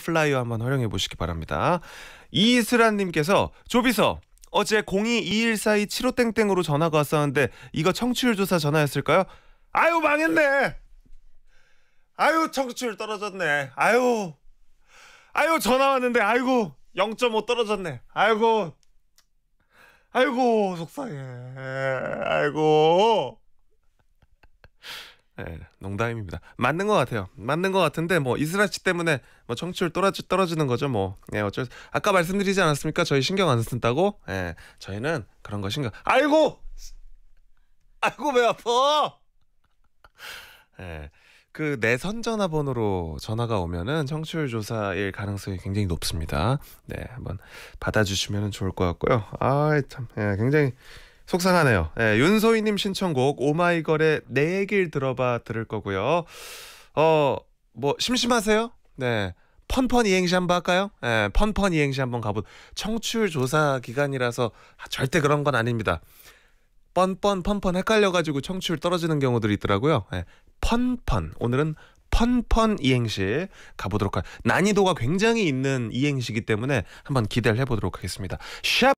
플라이어 한번 활용해 보시기 바랍니다. 이슬아님께서 조비서 어제 02214275땡땡으로 전화가 왔었는데 이거 청취율 조사 전화였을까요? 아유 망했네. 아유 청취율 떨어졌네. 아유 아유 전화 왔는데 아이고 0.5 떨어졌네. 아이고 아이고 속상해. 아이고 예, 농담입니다. 맞는 것 같아요. 맞는 것 같은데 뭐 이스라치 때문에 뭐 청취율 떨어지, 떨어지는 거죠. 뭐 예, 어쩔 아까 말씀드리지 않았습니까? 저희 신경 안 쓴다고. 예, 저희는 그런 거 신경. 아이고, 아이고 배 아파? 예, 그 내선 전화번호로 전화가 오면은 청취율 조사일 가능성이 굉장히 높습니다. 네, 한번 받아주시면 좋을 것 같고요. 아 참, 예, 굉장히 속상하네요. 예, 윤소희님 신청곡 오마이걸의 내 얘길 들어봐 들을 거고요. 어, 뭐 심심하세요? 네. 펀펀 이행시 한번 할까요? 예, 펀펀 이행시 한번 가보. 청출 조사 기간이라서 절대 그런 건 아닙니다. 뻔뻔 펀펀 헷갈려가지고 청출 떨어지는 경우들이 있더라고요. 예, 펀펀 오늘은 펀펀 이행시 가보도록 할. 난이도가 굉장히 있는 이행시이기 때문에 한번 기대를 해보도록 하겠습니다. 샵